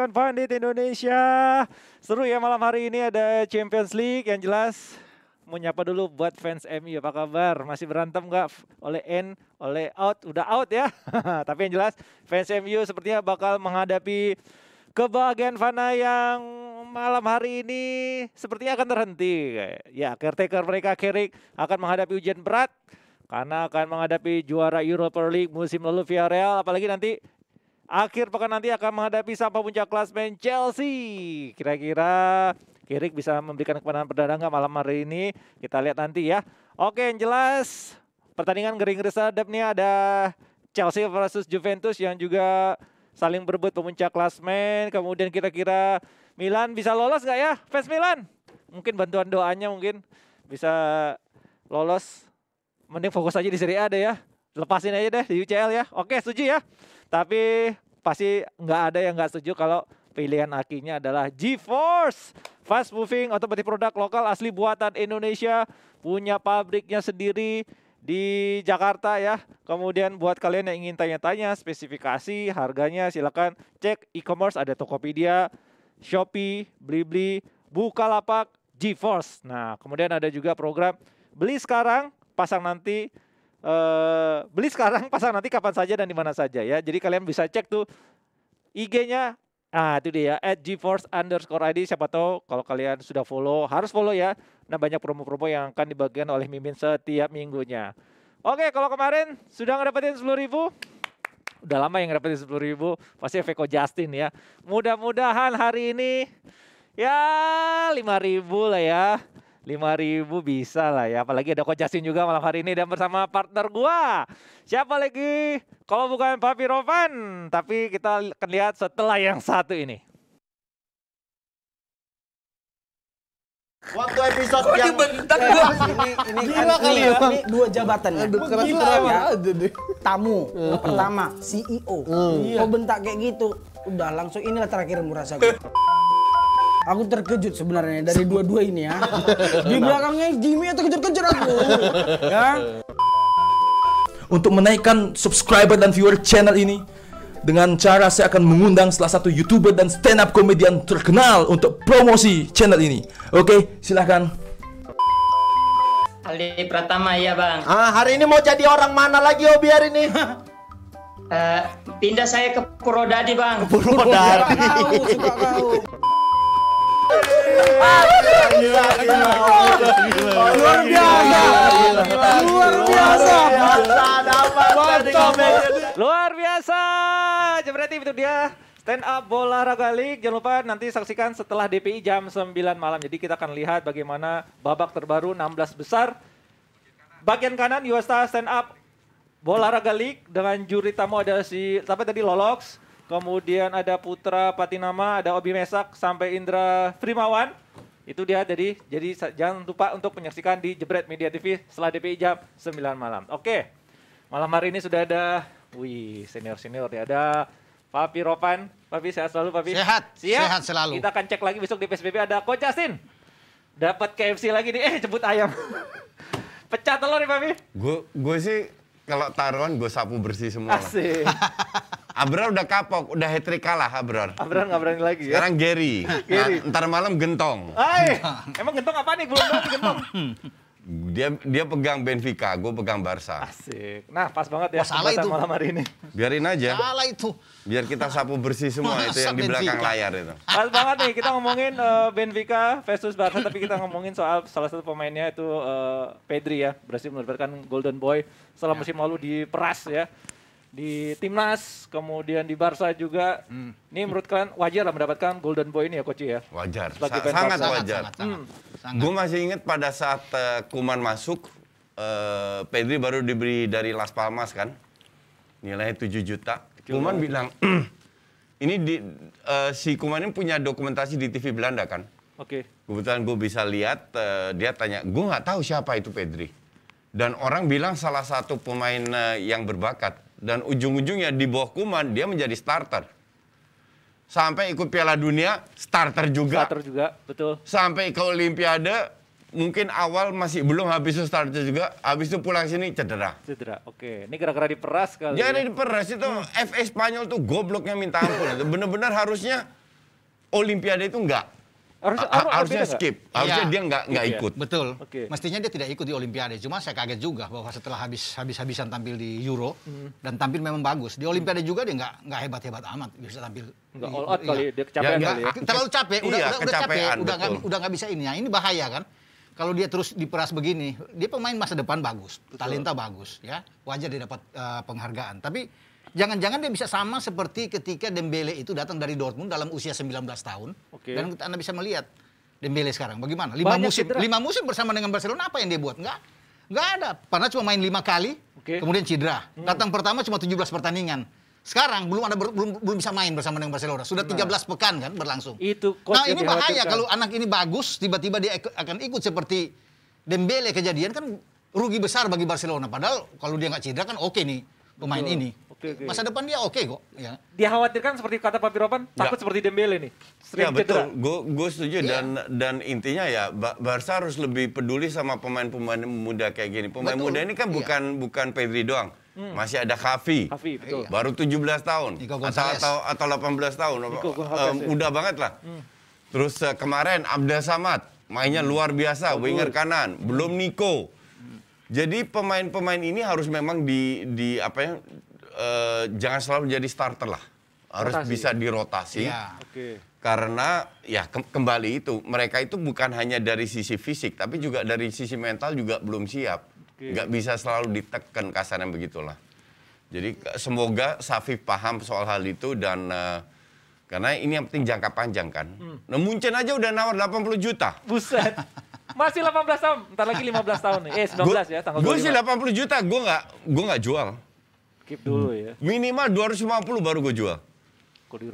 Dewan Pandit Indonesia. Seru ya malam hari ini ada Champions League yang jelas mau nyapa dulu buat fans MU apa kabar? Masih berantem nggak oleh N, oleh out, udah out ya. Tapi yang jelas fans MU sepertinya bakal menghadapi kebahagiaan fana yang malam hari ini sepertinya akan terhenti. Ya, caretaker mereka Kerik akan menghadapi ujian berat karena akan menghadapi juara Europa League musim lalu via Real apalagi nanti akhir pekan nanti akan menghadapi sampah puncak klasmen Chelsea. Kira-kira Kirik bisa memberikan kemenangan perdana nggak malam hari ini? Kita lihat nanti ya. Oke, yang jelas pertandingan gering sedap nih ada Chelsea versus Juventus yang juga saling berebut pemuncak klasmen. Kemudian kira-kira Milan bisa lolos nggak ya? Fans Milan. Mungkin bantuan doanya mungkin bisa lolos. Mending fokus aja di Serie A deh ya. Lepasin aja deh di UCL ya. Oke, setuju ya. Tapi pasti nggak ada yang nggak setuju kalau pilihan akinya adalah GeForce. Fast moving otomatis produk lokal asli buatan Indonesia, punya pabriknya sendiri di Jakarta ya. Kemudian buat kalian yang ingin tanya-tanya spesifikasi, harganya silakan cek e-commerce ada Tokopedia, Shopee, Blibli, Bukalapak, GeForce. Nah, kemudian ada juga program beli sekarang, pasang nanti Uh, beli sekarang, pasang nanti kapan saja dan di mana saja ya. Jadi kalian bisa cek tuh IG-nya Ah itu dia at GeForce underscore ID siapa tahu kalau kalian sudah follow harus follow ya. Nah banyak promo-promo yang akan dibagikan oleh Mimin setiap minggunya. Oke kalau kemarin sudah ngedapetin sepuluh ribu. Udah lama yang ngedapetin sepuluh ribu. Pasti Veko Justin ya. Mudah-mudahan hari ini ya lima ribu lah ya. 5000 bisa lah ya. Apalagi ada Coach Justin juga malam hari ini dan bersama partner gua. Siapa lagi? Kalau bukan Papi Rovan. Tapi kita akan lihat setelah yang satu ini. Waktu episode Kok yang bentar gua. Ini ini gila kan, kali ini, ya. Ini dua jabatan ya. Aduh, keras gila ya. aja deh. Tamu pertama CEO. Uh. Iya. Kok bentak kayak gitu? Udah langsung inilah terakhir murasa gue. Aku terkejut sebenarnya dari dua-dua ini ya. Di belakangnya Jimmy terkejut-kejut aku. ya. Untuk menaikkan subscriber dan viewer channel ini, dengan cara saya akan mengundang salah satu youtuber dan stand up komedian terkenal untuk promosi channel ini. Oke, silahkan. Ali Pratama ya bang. Ah hari ini mau jadi orang mana lagi oh biar ini? uh, pindah saya ke Purwodadi bang. Purwodadi. Luar biasa. Luar biasa. Luar biasa. Jebreti itu dia. Stand up bola raga league. Jangan lupa nanti saksikan setelah DPI jam 9 malam. Jadi kita akan lihat bagaimana babak terbaru 16 besar. Bagian kanan Yuasta stand up bola raga league dengan juri tamu ada si siapa tadi Lolox. Kemudian ada Putra Patinama, ada Obi Mesak sampai Indra Primawan. Itu dia jadi jadi jangan lupa untuk menyaksikan di Jebret Media TV setelah DPI jam 9 malam. Oke. Malam hari ini sudah ada wih senior-senior ya ada Papi Ropan. Papi sehat selalu Papi. Sehat. Siap? Sehat selalu. Kita akan cek lagi besok di PSBB ada Coach Asin. Dapat KFC lagi nih. Eh jemput ayam. Pecah telur nih Papi. Gue gue sih kalau taruhan gue sapu bersih semua. Asik. Abrar udah kapok, udah hat trick kalah Abrar. Abrar nggak berani lagi ya. Sekarang Gary. Gary. Nah, ntar malam gentong. Hai, emang gentong apa nih? Belum berani gentong. Dia dia pegang Benfica, gue pegang Barca. Asik. Nah, pas banget ya. Oh, salah itu. Malam hari ini. Biarin aja. Salah itu. Biar kita sapu bersih semua itu yang di belakang Benfica. layar itu. Pas banget nih kita ngomongin uh, Benfica versus Barca, tapi kita ngomongin soal salah satu pemainnya itu uh, Pedri ya, berhasil mendapatkan Golden Boy setelah ya. musim lalu diperas ya di timnas, kemudian di Barca juga. Hmm. Ini menurut kalian wajar lah mendapatkan Golden Boy ini ya, Coach ya? Wajar, Sa sangat, sangat wajar. hmm. Gue masih ingat pada saat uh, Kuman masuk, uh, Pedri baru diberi dari Las Palmas kan, nilainya 7 juta. Kecil Kuman banget. bilang, ini di, uh, si Kuman ini punya dokumentasi di TV Belanda kan. Oke. Okay. Kebetulan gue bisa lihat, uh, dia tanya, gue nggak tahu siapa itu Pedri. Dan orang bilang salah satu pemain uh, yang berbakat dan ujung-ujungnya di bawah Kuman dia menjadi starter. Sampai ikut Piala Dunia starter juga. Starter juga, betul. Sampai ke Olimpiade mungkin awal masih belum habis itu starter juga, habis itu pulang sini cedera. Cedera, oke. Ini gara-gara diperas kali. ya, ya. diperas itu hmm. FA Spanyol tuh gobloknya minta ampun. benar-benar harusnya Olimpiade itu enggak. Harus, A harusnya skip, gak? harusnya iya. dia nggak nggak iya. ikut. Betul. Okay. Mestinya dia tidak ikut di Olimpiade. Cuma saya kaget juga bahwa setelah habis habis habisan tampil di Euro hmm. dan tampil memang bagus di Olimpiade hmm. juga dia nggak nggak hebat hebat amat bisa tampil. Nggak all out iya. kali dia kecapean ya, kali. Ya. Terlalu capek, udah iya, udah, udah capek, udah nggak udah nggak bisa ini. Nah, ini bahaya kan? Kalau dia terus diperas begini, dia pemain masa depan bagus, betul. talenta bagus, ya wajar dia dapat uh, penghargaan. Tapi Jangan-jangan dia bisa sama seperti ketika Dembele itu datang dari Dortmund dalam usia 19 tahun. Okay. Dan Anda bisa melihat Dembele sekarang bagaimana? Lima Banyak musim, cedera. lima musim bersama dengan Barcelona apa yang dia buat? Enggak, enggak ada. karena cuma main lima kali, okay. kemudian cedera. Hmm. Datang pertama cuma 17 pertandingan. Sekarang belum ada belum belum bisa main bersama dengan Barcelona. Sudah 13 belas pekan kan berlangsung. Itu Nah, ini bahaya kalau anak ini bagus tiba-tiba dia akan ikut seperti Dembele kejadian kan rugi besar bagi Barcelona. Padahal kalau dia nggak cedera kan oke okay nih pemain Betul. ini okay. Gitu, gitu. Masa depan dia oke okay kok. Ya. Dikhawatirkan seperti kata Pak Piropan, ya. takut seperti Dembele nih. Sering ya betul, gue setuju. Ya. Dan dan intinya ya Barca harus lebih peduli sama pemain-pemain muda kayak gini. Pemain betul. muda ini kan iya. bukan ya. bukan Pedri doang. Hmm. Masih ada Kavi. Iya. Baru 17 tahun. Atau, atau atau 18 tahun. Nico um, ya. udah banget lah. Hmm. Terus uh, kemarin abdul Samad mainnya hmm. luar biasa, betul. winger kanan. Belum Nico. Hmm. Jadi pemain-pemain ini harus memang di di apa ya Eh, jangan selalu menjadi starter lah. Harus Rotasi. bisa dirotasi. Ya. Okay. Karena ya ke kembali itu mereka itu bukan hanya dari sisi fisik tapi juga dari sisi mental juga belum siap. Okay. Gak bisa selalu ditekan kasarnya begitulah. Jadi semoga Safi paham soal hal itu dan uh, karena ini yang penting jangka panjang kan. Hmm. Nah Munchen aja udah nawar 80 juta. Buset. Masih 18 tahun, ntar lagi 15 tahun nih. Eh 19 gua, ya tanggal Gue sih 80 juta, gue gak, gue nggak jual. Keep dulu hmm. ya. Minimal 250 baru gue jual.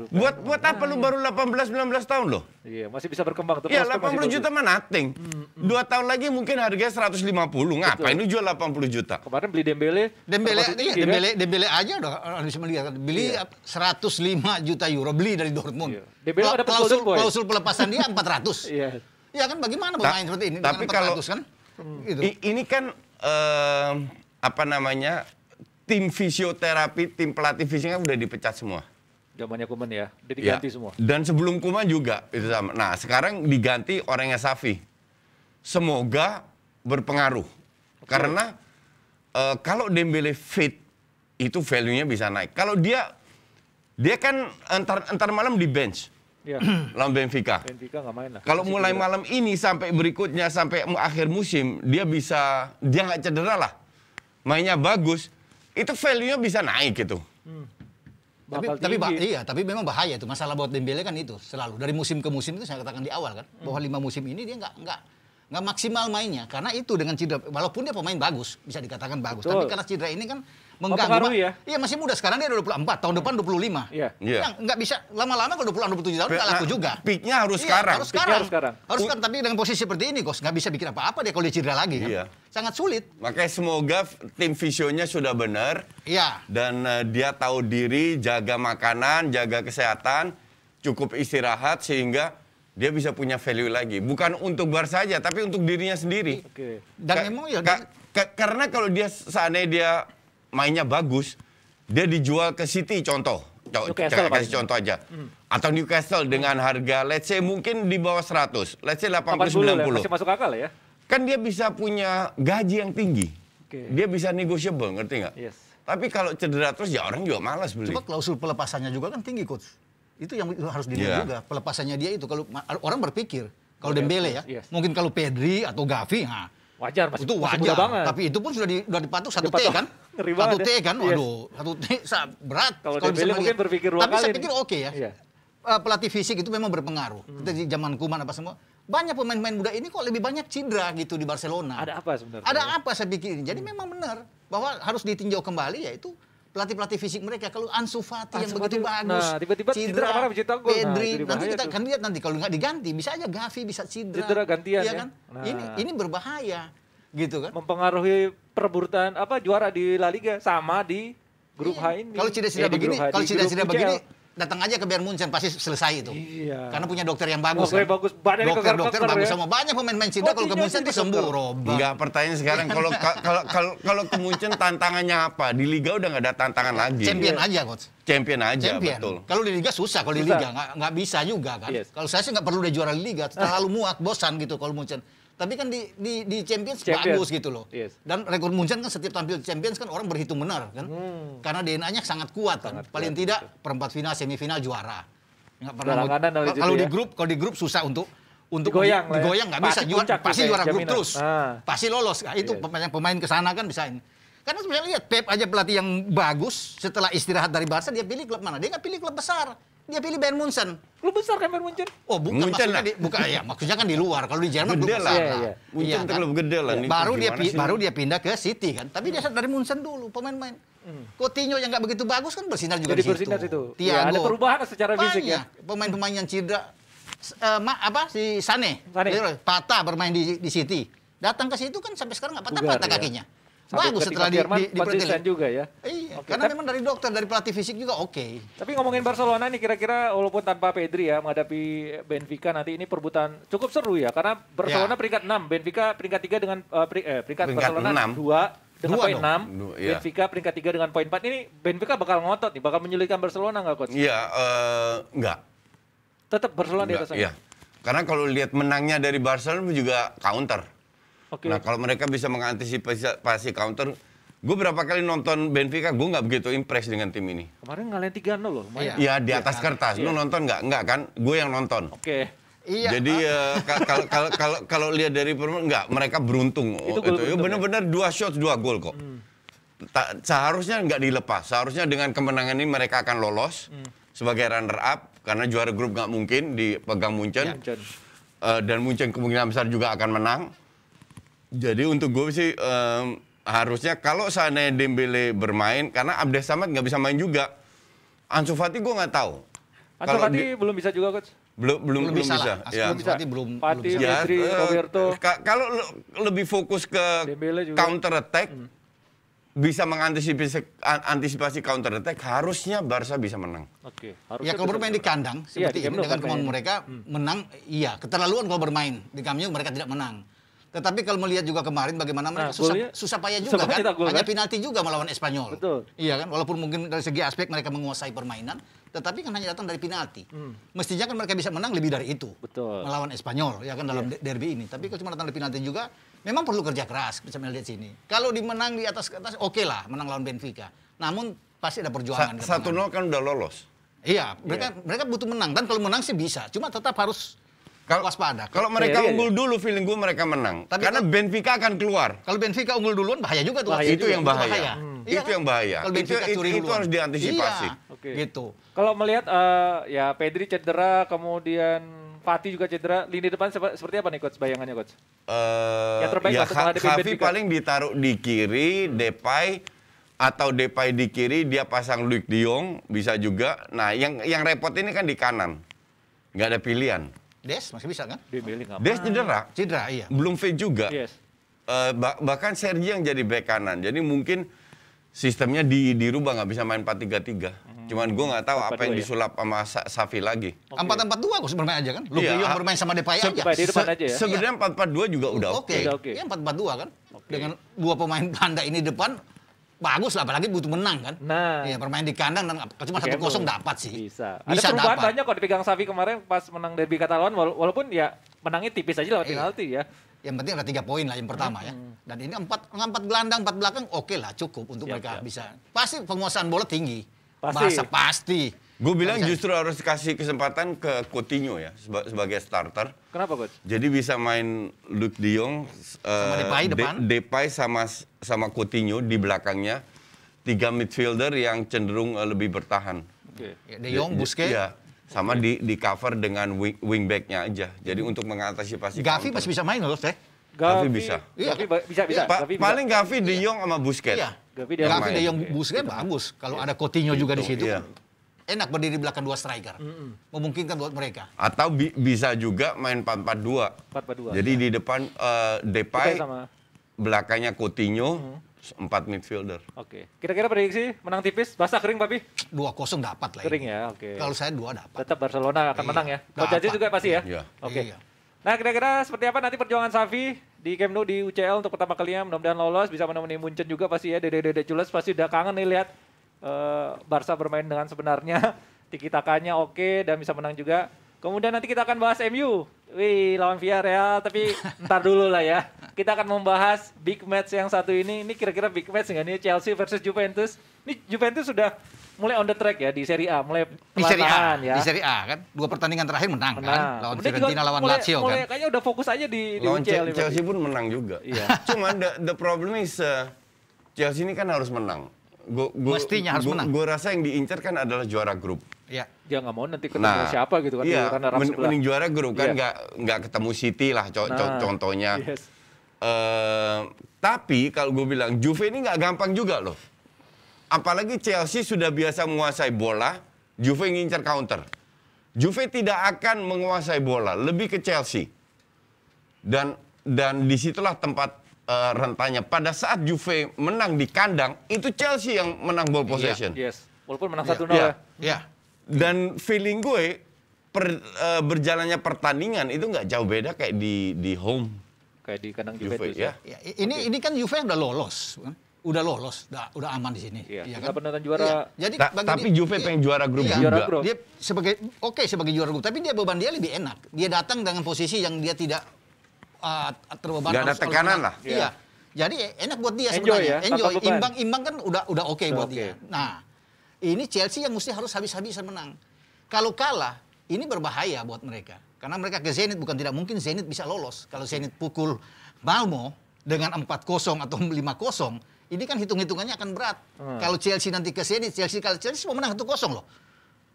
Buat buat apa lu baru 18 19 tahun loh? Iya, masih bisa berkembang Iya, 80 juta mana nothing. Hmm. hmm. Dua tahun lagi mungkin harganya 150. Ngapain lu jual 80 juta? Kemarin beli Dembele. Dembele iya, ya. Dembele, kan? Dembele aja udah orang melihat beli iya. 105 juta euro beli dari Dortmund. Iya. Dembele ada klausul, klausul pelepasan dia 400. Iya. Ya kan bagaimana pemain Ta seperti ini? Tapi 400, kalau kan? Hmm. Gitu. Ini kan uh, apa namanya? tim fisioterapi, tim pelatih fisiknya kan udah dipecat semua. Zamannya Kuman ya, jadi ya. diganti ya. semua. Dan sebelum Kuman juga itu sama. Nah, sekarang diganti orangnya Safi. Semoga berpengaruh. Okay. Karena uh, kalau Dembele fit itu value-nya bisa naik. Kalau dia dia kan antar antar malam di bench. Ya. lawan Benfica. Benfica gak main lah. Kalau mulai malam ini sampai berikutnya sampai akhir musim dia bisa dia nggak cedera lah. Mainnya bagus itu value-nya bisa naik gitu. Hmm. tapi, tapi iya, tapi memang bahaya itu masalah buat Dembele kan itu selalu dari musim ke musim itu saya katakan di awal kan hmm. bahwa lima musim ini dia nggak nggak nggak maksimal mainnya karena itu dengan cedera walaupun dia pemain bagus bisa dikatakan bagus Betul. tapi karena cedera ini kan mengganggu ya? iya ya, masih muda sekarang dia 24 tahun depan 25 iya yeah. nah, nggak bisa lama-lama kalau 20 27 tahun nggak laku juga piknya harus iya, sekarang harus sekarang harus sekarang harus kan tapi dengan posisi seperti ini kos nggak bisa bikin apa-apa dia kalau dia cedera lagi kan? iya. sangat sulit makanya semoga tim visionya sudah benar iya dan uh, dia tahu diri jaga makanan jaga kesehatan cukup istirahat sehingga dia bisa punya value lagi. Bukan untuk bar saja, tapi untuk dirinya sendiri. Oke. Dan emang ya... Ka ka karena kalau dia seandainya dia mainnya bagus, dia dijual ke City contoh. Newcastle kasih contoh aja. Hmm. Atau Newcastle dengan harga let's say mungkin di bawah 100, let's say 80 90. Ya, masuk akal ya. Kan dia bisa punya gaji yang tinggi. Okay. Dia bisa negotiable, ngerti nggak? Yes. Tapi kalau cedera terus ya orang juga malas beli. Coba klausul pelepasannya juga kan tinggi coach. Itu yang harus dilihat yeah. juga pelepasannya dia itu kalau orang berpikir kalau oh, Dembele iya, ya, yes. Iya. mungkin kalau Pedri atau Gavi, nah, wajar itu wajar banget. tapi itu pun sudah di, sudah dipatok kan? ya. kan? satu T kan satu T kan waduh yes. satu T berat kalau Dembele mungkin berpikir dua tapi saya pikir oke okay ya yeah. uh, pelatih fisik itu memang berpengaruh hmm. kita di zaman Kuman apa semua banyak pemain-pemain muda ini kok lebih banyak cedera gitu di Barcelona ada apa sebenarnya ada apa saya pikir jadi hmm. memang benar bahwa harus ditinjau kembali yaitu pelatih-pelatih fisik mereka. Kalau Ansu Fati yang begitu bagus, nah, tiba-tiba cedera, cedera nah, Pedri, nanti kita akan lihat nanti kalau nggak diganti bisa aja Gavi bisa cedera. Cidra gantian iya ya. kan? Nah. Ini ini berbahaya gitu kan. Mempengaruhi perburuan apa juara di La Liga sama di grup iya. H ini. Kalau Cidra-Cidra eh, begini, kalau cedera Cidra begini datang aja ke Bayern Munchen pasti selesai itu. Iya. Karena punya dokter yang bagus. Dokter kan? bagus, badannya dokter, dokter ya? bagus sama banyak pemain main Cina oh, kalau ke Munchen tuh sembuh Roba. Enggak, pertanyaan sekarang kalau kalau kalau kalau ke Munchen tantangannya apa? Di liga udah nggak ada tantangan lagi. Champion yeah. aja coach. Champion aja, Champion. betul. Kalau di liga susah, kalau di liga nggak bisa juga kan. Yes. Kalau saya sih nggak perlu dia juara liga, terlalu muak, bosan gitu kalau Munchen. Tapi kan di di, di Champions, Champions bagus gitu loh. Yes. Dan rekor Munchen kan setiap tampil Champions kan orang berhitung benar kan. Hmm. Karena DNA-nya sangat kuat kan. Paling kuat, tidak gitu. perempat final, semifinal juara. Enggak pernah kalau di ya. grup kalau di grup susah untuk untuk digoyang, di, ya. digoyang nggak bisa juara pasti juara ya, grup terus. Ah. Pasti lolos. Nah, itu yes. pemain pemain kesana kan bisa ini. Karena sebenarnya lihat Pep aja pelatih yang bagus setelah istirahat dari Barca dia pilih klub mana? Dia nggak pilih klub besar dia pilih Bayern Munchen. Lu besar kan Bayern Munchen? Oh, bukan Munchen maksudnya lah. di, bukan ya, maksudnya kan di luar. Kalau di Jerman gede lah. Iya, iya. Munchen iya, kan? gede lah. Nih, baru dia sih? baru dia pindah ke City kan. Tapi dia dari Munchen dulu pemain-pemain. Hmm. Coutinho yang nggak begitu bagus kan bersinar juga Jadi di situ. bersinar situ. Iya, Tiago. Ya, ada perubahan secara Banyak. fisik ya. Pemain-pemain yang cedera uh, apa si Sane, Sane. patah bermain di di City. Datang ke situ kan sampai sekarang nggak patah-patah ya. kakinya. Bagus setelah di, di, di juga ya. Iya, okay. karena Tapi, memang dari dokter, dari pelatih fisik juga oke. Okay. Tapi ngomongin Barcelona nih kira-kira walaupun tanpa Pedri ya menghadapi Benfica nanti ini perbutan cukup seru ya karena Barcelona ya. peringkat 6, Benfica peringkat 3 dengan uh, peri, eh, peringkat, peringkat Barcelona 6. 2 iya. dengan poin 6, ya. Benfica peringkat 3 dengan poin 4. Ini Benfica bakal ngotot nih, bakal menyulitkan Barcelona nggak coach? Iya, uh, eh, enggak. Tetap Barcelona enggak, di atasnya. Iya. Karena kalau lihat menangnya dari Barcelona juga counter. Okay. Nah kalau mereka bisa mengantisipasi counter, gue berapa kali nonton Benfica, gue nggak begitu impress dengan tim ini. Kemarin ngalahin tiga nol loh. Iya ya, di atas iya. kertas. Lu iya. nonton nggak? Nggak kan? Gue yang nonton. Oke. Okay. Iya. Jadi eh, kalau kalau kalau lihat dari permainan nggak, mereka beruntung. Itu, itu. benar-benar ya? dua shot dua gol kok. Hmm. Ta seharusnya nggak dilepas. Seharusnya dengan kemenangan ini mereka akan lolos hmm. sebagai runner up karena juara grup nggak mungkin dipegang Munchen. Ya, Uh, dan Munchen kemungkinan besar juga akan menang. Jadi untuk gue sih um, harusnya kalau seandainya Dembele bermain karena Abdes Samad nggak bisa main juga. Ansu Fati gue nggak tahu. Ansu Fati belum bisa juga coach. Belum belum belum bisa. Belum bisa. Ya. Fati belum Fati, belum bisa. Fati, ya, uh, Roberto. Kalau lebih fokus ke counter attack hmm. bisa mengantisipasi antisipasi counter attack harusnya Barca bisa menang. Oke, harusnya. Ya kalau bermain di kandang iya, seperti ya, ini dengan kemauan mereka hmm. menang iya keterlaluan kalau bermain di kampung mereka tidak menang. Tetapi kalau melihat juga kemarin bagaimana mereka nah, susah, ya. susah payah juga kan. Hanya kan? penalti juga melawan Espanyol. Betul. Iya kan, walaupun mungkin dari segi aspek mereka menguasai permainan, tetapi kan hanya datang dari penalti. Hmm. Mestinya kan mereka bisa menang lebih dari itu. Betul. Melawan Espanyol ya kan dalam yeah. Iya. derby ini. Tapi kalau cuma datang dari penalti juga, memang perlu kerja keras bisa melihat sini. Kalau dimenang di atas kertas oke okay lah menang lawan Benfica. Namun pasti ada perjuangan. Sa satu nol kan udah lolos. Iya, mereka yeah. mereka butuh menang dan kalau menang sih bisa. Cuma tetap harus kalau waspada. Kalau mereka iya, iya unggul iya. dulu feeling gue mereka menang. Tapi Karena kalau, Benfica akan keluar. Kalau Benfica unggul duluan bahaya juga tuh. Bahaya itu juga. yang bahaya. bahaya. Hmm. Iya itu kan? yang bahaya. Kalau Benfica itu, curi itu, itu harus diantisipasi. Iya. Okay. Gitu. Kalau melihat uh, ya Pedri cedera kemudian Fati juga cedera. Lini depan seperti apa nih coach bayangannya coach? Uh, yang terbaik ya, Kavi paling ditaruh di kiri, Depay atau Depay di kiri dia pasang Luik Diong bisa juga. Nah, yang yang repot ini kan di kanan. nggak ada pilihan. Des masih bisa kan? Des cedera. Cedera, iya. Belum fit juga. Yes. Uh, eh, bah bahkan Sergi yang jadi back kanan. Jadi mungkin sistemnya di dirubah nggak bisa main 4-3-3. Hmm. Cuman gue nggak tahu apa yang ya? disulap sama Safi lagi. Empat empat dua gue bermain aja kan? Lu yeah. bermain sama Depay aja. Se ya? Sebenarnya iya. empat empat dua juga udah oke. Okay. Okay. Ya empat empat dua kan? Okay. Dengan dua pemain Belanda ini depan, bagus lah apalagi butuh menang kan. Nah. Iya bermain di kandang dan cuma satu kosong dapat sih. Bisa. Ada Bisa perubahan dapat. banyak kok dipegang Safi kemarin pas menang derby Catalan, walaupun ya menangnya tipis aja lewat iya. penalti eh, ya. Yang penting ada tiga poin lah yang pertama ya. hmm. ya. Dan ini empat empat gelandang empat belakang oke okay lah cukup untuk siap, mereka siap. bisa. Pasti penguasaan bola tinggi. Pasti. Bahasa pasti Gue bilang Kansan. justru harus kasih kesempatan ke Coutinho ya seba sebagai starter. Kenapa, coach? Jadi bisa main Luke De Jong eh, sama uh, Depay depan. De Depay sama sama Coutinho di belakangnya tiga midfielder yang cenderung uh, lebih bertahan. Okay. Ya, De Jong, Busquets. Ya, sama okay. di di cover dengan wing wingbacknya aja. Jadi hmm. untuk mengantisipasi Gavi counter. masih bisa main loh, Teh. Gavi, bisa. Iya. bisa bisa. Pa Gavi bisa. Paling Gavi De iya. Jong iya. sama Busquets. Iya. Gavi De Jong, Busquets iya. bagus. Kalau iya. ada Coutinho juga di situ. Iya enak berdiri belakang dua striker. Mm -hmm. Memungkinkan buat mereka. Atau bi bisa juga main 4-4-2. 4 4 Jadi ya. di depan uh, Depay, sama. belakangnya Coutinho, mm -hmm. Empat midfielder. Oke. Okay. Kira-kira prediksi menang tipis, basah kering Papi? 2-0 dapat lah. Kering ya, oke. Okay. Kalau saya 2 dapat. Tetap Barcelona akan iya, menang ya. kalau janji juga pasti ya. Iya. Oke. Okay. Iya. Nah, kira-kira seperti apa nanti perjuangan Safi di Camp Nou di UCL untuk pertama kalinya mudah-mudahan lolos bisa menemani Munchen juga pasti ya. Dede-dede culas pasti udah kangen nih lihat Eh, Barca bermain dengan sebenarnya, tiki takanya oke okay, dan bisa menang juga. Kemudian nanti kita akan bahas MU. Wih, lawan Villarreal, tapi ntar dulu lah ya. Kita akan membahas big match yang satu ini. Ini kira-kira big match nggak nih Chelsea versus Juventus? Ini Juventus sudah mulai on the track ya di Serie A, mulai di Serie A, ya. Di Serie A kan, dua pertandingan terakhir menang, kan? menang. kan, lawan Fiorentina, lawan mulai, Lazio mulai, kan. Kayaknya udah fokus aja di, di lawan Chelsea pun menang juga. Iya. Cuma the, the problem is uh, Chelsea ini kan harus menang gua, gua, mestinya harus gua, menang. Gue rasa yang diincar kan adalah juara grup. Iya. Dia nggak mau nanti ketemu nah, siapa gitu kan. Iya, men mending juara grup kan iya. nggak yeah. nggak ketemu City lah co nah, contohnya. Yes. Uh, tapi kalau gue bilang Juve ini nggak gampang juga loh. Apalagi Chelsea sudah biasa menguasai bola, Juve ngincar counter. Juve tidak akan menguasai bola, lebih ke Chelsea. Dan dan disitulah tempat uh, rentanya. Pada saat Juve menang di kandang, itu Chelsea yang menang ball iya, possession. Yeah. Yes. Walaupun menang iya, satu yeah. 1-0. Yeah. Yeah. Dan feeling gue per, uh, berjalannya pertandingan itu nggak jauh beda kayak di di home. Kayak di kandang Juve, Juve, ya. ya. ya ini okay. ini kan Juve udah lolos udah lolos, udah, udah aman di sini. Iya, iya kan? penonton juara. Iya. Jadi Ta bagi tapi dia, Juve pengen juara grup iya, juga. Juara grup. Dia sebagai oke okay, sebagai juara grup, tapi dia beban dia lebih enak. Dia datang dengan posisi yang dia tidak uh, ah, Gak ada tekanan lah. Iya. iya. Jadi enak buat dia sebenarnya. Ya, Enjoy. Imbang-imbang kan udah udah oke buat dia. Nah, ini Chelsea yang mesti harus habis-habisan menang. Kalau kalah, ini berbahaya buat mereka. Karena mereka ke Zenit bukan tidak mungkin Zenit bisa lolos. Kalau Zenit pukul Malmo dengan 4-0 atau 5-0, ini kan hitung-hitungannya akan berat. Hmm. Kalau Chelsea nanti ke Zenit, Chelsea kalau Chelsea mau menang 1-0 loh.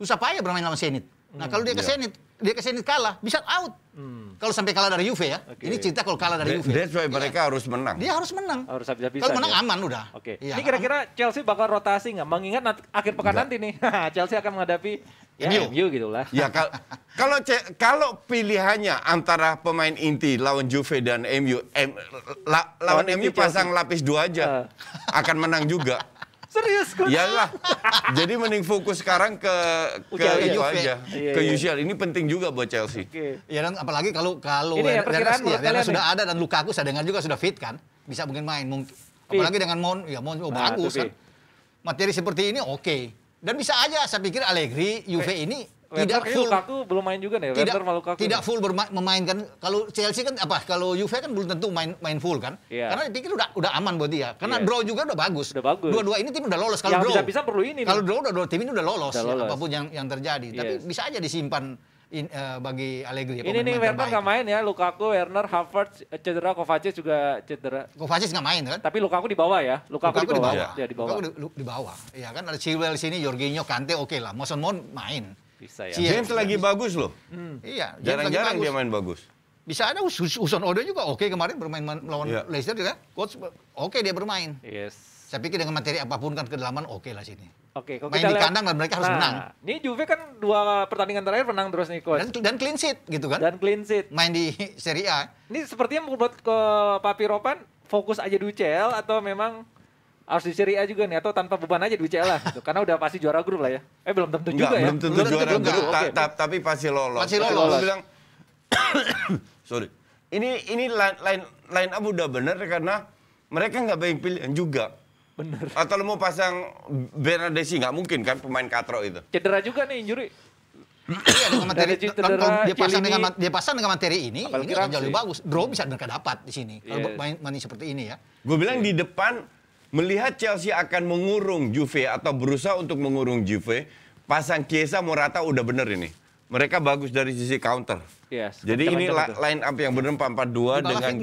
Susah payah bermain lawan Zenit. Nah kalau dia hmm, ke sini yeah. dia ke sini kalah, bisa out. Hmm. Kalau sampai kalah dari Juve ya. Okay. Ini cerita kalau kalah dari Juve. That's why yeah. mereka harus menang. Dia harus menang. Harus habis Kalau menang ya. aman udah. Oke. Okay. Ya, ini kira-kira Chelsea bakal rotasi nggak? Mengingat nanti, akhir pekan nanti nih, Chelsea akan menghadapi ya, MU. MU gitu lah. Ya kalau kalau pilihannya antara pemain inti lawan Juve dan MU, M, la, lawan, lawan MU pasang lapis dua aja. Uh. Akan menang juga. Serius kok? Iyalah. Jadi mending fokus sekarang ke ke itu aja. Iya, iya ke iya. UCL Ini penting juga buat Chelsea. Okay. Ya dan apalagi kalau kalau Ini ya, ya, Werner sudah ada dan Lukaku saya dengar juga sudah fit kan. Bisa mungkin main mungkin. Apalagi dengan Mon, ya Mon oh, nah, bagus kan. Materi seperti ini oke. Okay. Dan bisa aja saya pikir Allegri Juve ini tidak full Lukaku belum main juga nih tidak, malu Lukaku tidak full bermain, memainkan kalau Chelsea kan apa kalau Juve kan belum tentu main main full kan yeah. karena dipikir udah udah aman buat dia karena yeah. draw juga udah bagus udah bagus dua-dua ini tim udah lolos kalau draw bisa, perlu ini kalau draw udah tim ini udah lolos, udah ya, lolos. Ya, apapun yang yang terjadi yes. Iya. tapi bisa aja disimpan in, uh, bagi Allegri. Ya, ini nih Werner nggak main ya, Lukaku, Werner, Havertz eh, cedera, Kovacic juga cedera. Kovacic nggak main kan? Tapi Lukaku di bawah ya, Lukaku, Lukaku di bawah. Ya. ya di bawah. Lukaku di, di bawah. ya kan ada Chilwell sini, Jorginho, Kante oke okay lah, Mason Mount main. Bisa ya. Iya. James lagi bagus loh. Hmm. Iya. Jarang-jarang dia main bagus. Bisa ada Us Uson Odo juga oke kemarin bermain melawan yeah. Leicester kan. Coach oke dia bermain. Yes. Saya pikir dengan materi apapun kan kedalaman oke lah sini. Oke, okay, main kita di kandang dan mereka harus nah, menang. Ini Juve kan dua pertandingan terakhir menang terus nih coach. Dan, dan clean sheet gitu kan? Dan clean sheet. Main di Serie A. Ini sepertinya menurut ke Papi Ropan fokus aja di UCL atau memang harus di Serie A juga nih atau tanpa beban aja di UCL gitu. Karena udah pasti juara grup lah ya. Eh belum tentu Enggak, juga ya. belum ya. Tentu belum tentu juara grup, ta ta tapi pasti lolos. Pasti lolos. Lu bilang Sorry. Ini ini line line line up udah bener karena mereka nggak banyak pilihan juga. Bener. Atau lo mau pasang Bernadesi nggak mungkin kan pemain katro itu. Cedera juga nih injury. iya kan dia pasang dengan dia pasang dengan materi ini Apalagi ini akan jauh lebih bagus. Draw bisa mereka dapat di sini. Kalau main, main seperti ini ya. Gue bilang di depan Melihat Chelsea akan mengurung Juve atau berusaha untuk mengurung Juve, pasang Chiesa Morata udah bener ini. Mereka bagus dari sisi counter. Yes, Jadi ini la itu. line up yang bener 4-4-2 dengan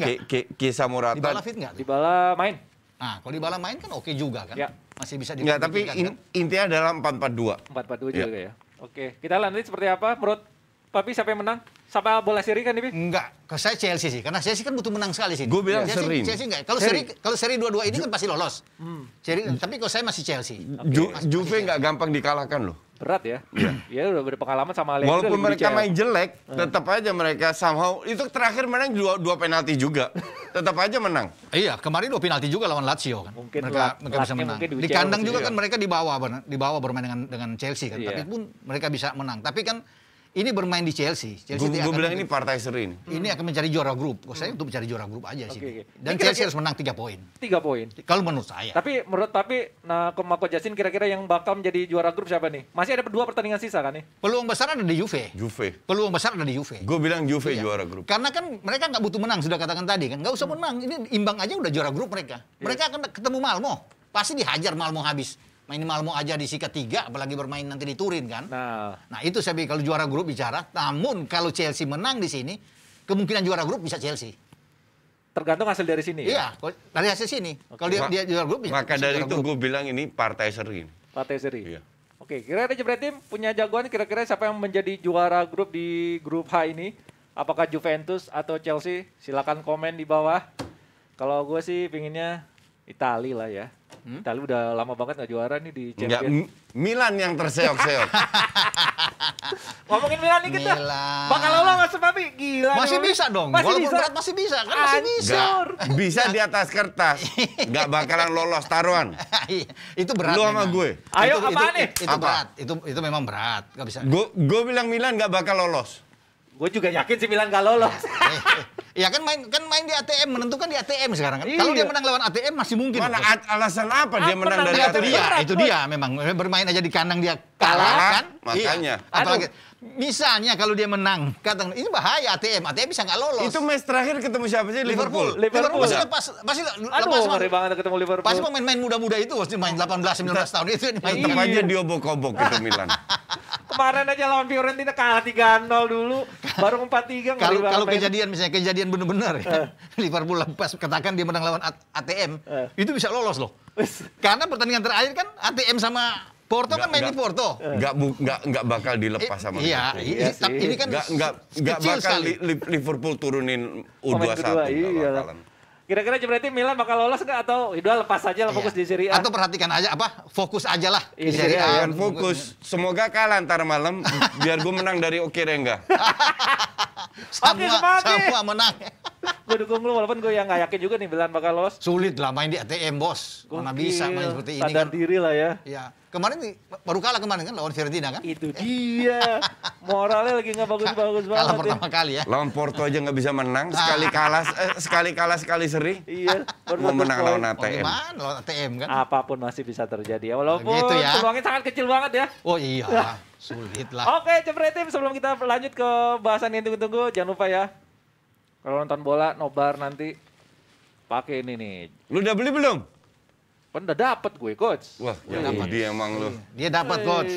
Chiesa Morata. Dibala fit nggak? Dibala main. Nah, kalau dibala main kan oke juga kan? Ya. Masih bisa dimainkan. Ya, tapi in, kan? intinya adalah 4-4-2. 4-4-2 ya. juga ya. ya. Oke, kita lanjut seperti apa menurut Papi siapa yang menang? siapa bola seri kan, ini? Enggak, ke saya Chelsea sih. Karena Chelsea kan butuh menang sekali sih. Gue bilang Chelsea, seri. Chelsea enggak. Kalau seri, kalau seri dua-dua ini kan pasti lolos. Hmm. Seri, tapi kalau saya masih Chelsea. Ju Juve enggak gampang dikalahkan loh. Berat ya. Iya. ya udah berpengalaman sama Allegri. Walaupun mereka ya. main jelek, hmm. tetap aja mereka somehow itu terakhir menang dua, dua penalti juga. tetap aja menang. Iya, kemarin dua penalti juga lawan Lazio kan. Mungkin mereka, mereka bisa menang. Di kandang juga kan mereka dibawa di bawah bermain dengan dengan Chelsea kan. Iya. Tapi pun mereka bisa menang. Tapi kan ini bermain di Chelsea. Chelsea gue bilang ini partai seri ini. Ini akan mencari juara grup. Saya untuk mencari juara grup aja sih. Okay, Dan ini Chelsea kira harus menang tiga poin. Tiga poin. Kalau menurut saya. Tapi menurut tapi nah Komako Jasin kira-kira yang bakal menjadi juara grup siapa nih? Masih ada dua pertandingan sisa kan nih? Peluang besar ada di Juve. Juve. Peluang besar ada di Juve. Gue bilang Juve iya. juara grup. Karena kan mereka nggak butuh menang sudah katakan tadi kan. Nggak usah hmm. menang. Ini imbang aja udah juara grup mereka. Iya. Mereka akan ketemu Malmo. Pasti dihajar Malmo habis main malmo aja di sikat tiga, apalagi bermain nanti di Turin kan. Nah, nah itu saya bilang kalau juara grup bicara. Namun kalau Chelsea menang di sini, kemungkinan juara grup bisa Chelsea. Tergantung hasil dari sini. Ya? Iya, ya? dari hasil sini. Okay. Kalau dia, dia juara grup, bisa maka dari itu gue bilang ini partai seri. Partai seri. Iya. Oke, kira-kira Jebret Tim punya jagoan kira-kira siapa yang menjadi juara grup di grup H ini? Apakah Juventus atau Chelsea? Silakan komen di bawah. Kalau gue sih pinginnya Itali lah ya. Hmm? Itali udah lama banget gak juara nih di Champions. Enggak, Milan yang terseok-seok. Ngomongin Milan nih kita. Milan. Bakal lolos Mas Papi, gila. Masih ngomongin. bisa dong. Masih Walaupun bisa. berat masih bisa, kan masih bisa. bisa di atas kertas. Enggak bakalan lolos taruhan. Iya. itu berat. Lu sama gue. Ayo itu, apa itu, nih? Itu, itu apa? berat. Itu itu memang berat. Gak bisa. Gue bilang Milan nggak bakal lolos. Gue juga yakin sih Milan gak lolos. Iya kan main kan main di ATM menentukan di ATM sekarang kan. Iya. Kalau dia menang lawan ATM masih mungkin. Mana at alasan apa dia ah, menang dari ATM? Dia, itu dia memang bermain aja di kandang dia kalah, kan? Makanya. Iya. Apalagi misalnya kalau dia menang, kata ini bahaya ATM, ATM bisa nggak lolos. Itu match terakhir ketemu siapa sih? Liverpool. Liverpool, pasti lepas pasti lepas. lepas, banget ketemu Liverpool. Pasti pemain-pemain muda-muda itu pasti main 18 19 tahun itu main. Tetap aja diobok-obok gitu Milan. Kemarin aja lawan Fiorentina kalah 3-0 dulu, baru 4-3. Kalau kalau kejadian misalnya kejadian benar-benar ya. Uh. Liverpool lepas katakan dia menang lawan ATM, uh. Eh. itu bisa lolos loh. Karena pertandingan terakhir kan ATM sama Porto gak, kan main gak, di Porto. Enggak eh. enggak enggak bakal dilepas sama Iya, iya tapi ini kan enggak enggak bakal sekali. Liverpool turunin U21 enggak iya. bakalan. Kira-kira berarti Milan bakal lolos nggak atau udah lepas aja lah iya. fokus iya. di Serie A? Atau perhatikan aja apa fokus aja lah di iya, Serie iya, A. Biar fokus. Semoga kalah ntar malam biar gue menang dari Oke Rengga. semua, Oke, semua menang. gue dukung lu walaupun gue yang nggak yakin juga nih Milan bakal lolos. Sulit lah main di ATM bos. gue Mana bisa main seperti ini Tadar kan. diri lah ya. Iya. Kemarin baru kalah kemarin kan lawan Fiorentina kan? Itu eh. dia. Moralnya lagi nggak bagus-bagus banget. Kalah pertama ya. kali ya. Lawan Porto aja nggak bisa menang. Sekali kalah, eh, sekali kalah sekali seri. Iya. Mau menang lawan ATM. Oh, lawan ATM kan? Apapun masih bisa terjadi ya. Walaupun gitu ya. peluangnya sangat kecil banget ya. Oh iya. Sulit lah. Oke, Cepre Tim. Sebelum kita lanjut ke bahasan yang tunggu-tunggu, jangan lupa ya. Kalau nonton bola, nobar nanti pakai ini nih. Lu udah beli belum? Kan udah dapat gue, coach. Wah, yang kan? dia emang lu. Iya. Dia dapat, iya. coach.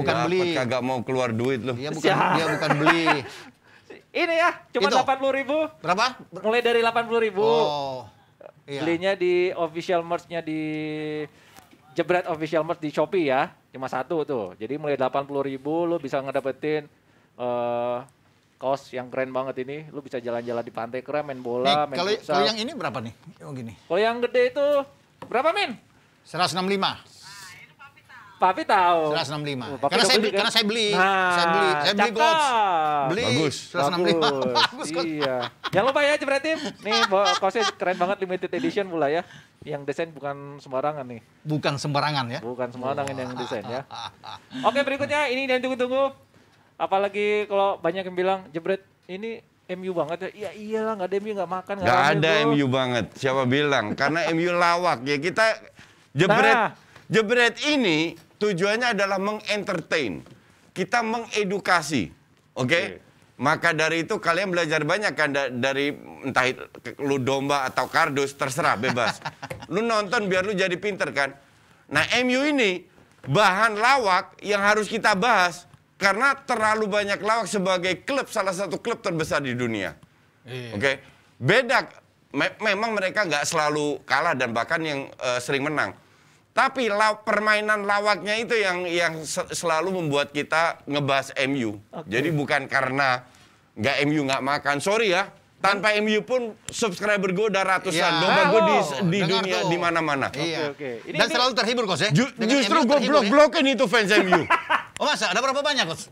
Bukan dapet, beli. kagak mau keluar duit lu. Dia bukan, Siap. dia bukan beli. Ini ya, cuma delapan puluh ribu. Berapa? Mulai dari delapan puluh ribu. Oh, iya. Belinya di official merch-nya di Jebret official merch di Shopee ya. Cuma satu tuh. Jadi mulai delapan puluh ribu, lu bisa ngedapetin uh, eh, kos yang keren banget ini. Lu bisa jalan-jalan di pantai keren, main bola, nih, main kalau, kalau yang ini berapa nih? Oh gini. Kalau yang gede itu Berapa, Min? 165. Papi tahu. 165. Oh, Papi karena saya beli, kan? karena saya beli. Nah, saya beli, saya beli watch. Beli. Bagus. 165. Bagus. iya. Jangan lupa ya Tim. Nih, kosnya keren banget limited edition pula ya. Yang desain bukan sembarangan nih. Bukan sembarangan ya. Bukan sembarangan oh. yang desain ya. Oke, berikutnya ini yang tunggu-tunggu. Apalagi kalau banyak yang bilang, Jebret, ini MU banget ya. Iya iyalah nggak ada MU nggak makan. Nggak ada bro. MU banget. Siapa bilang? Karena MU lawak ya kita jebret nah. jebret ini tujuannya adalah mengentertain. Kita mengedukasi. Oke? Okay? Okay. Maka dari itu kalian belajar banyak kan dari entah lu domba atau kardus terserah bebas. lu nonton biar lu jadi pinter kan. Nah MU ini bahan lawak yang harus kita bahas karena terlalu banyak lawak sebagai klub salah satu klub terbesar di dunia. Iya. Oke, okay? beda. Me memang mereka nggak selalu kalah dan bahkan yang uh, sering menang. Tapi law permainan lawaknya itu yang yang se selalu membuat kita ngebahas MU. Okay. Jadi bukan karena nggak MU nggak makan. Sorry ya, tanpa MU pun subscriber gue udah ratusan. Ya. Domba gue di, di dunia di mana-mana. Iya. Oke, oke. okay. Dan ini... selalu terhibur kos. ya. Ju justru gue ya? blok-blokin ya? itu fans MU. oh masa? Ada berapa banyak kos?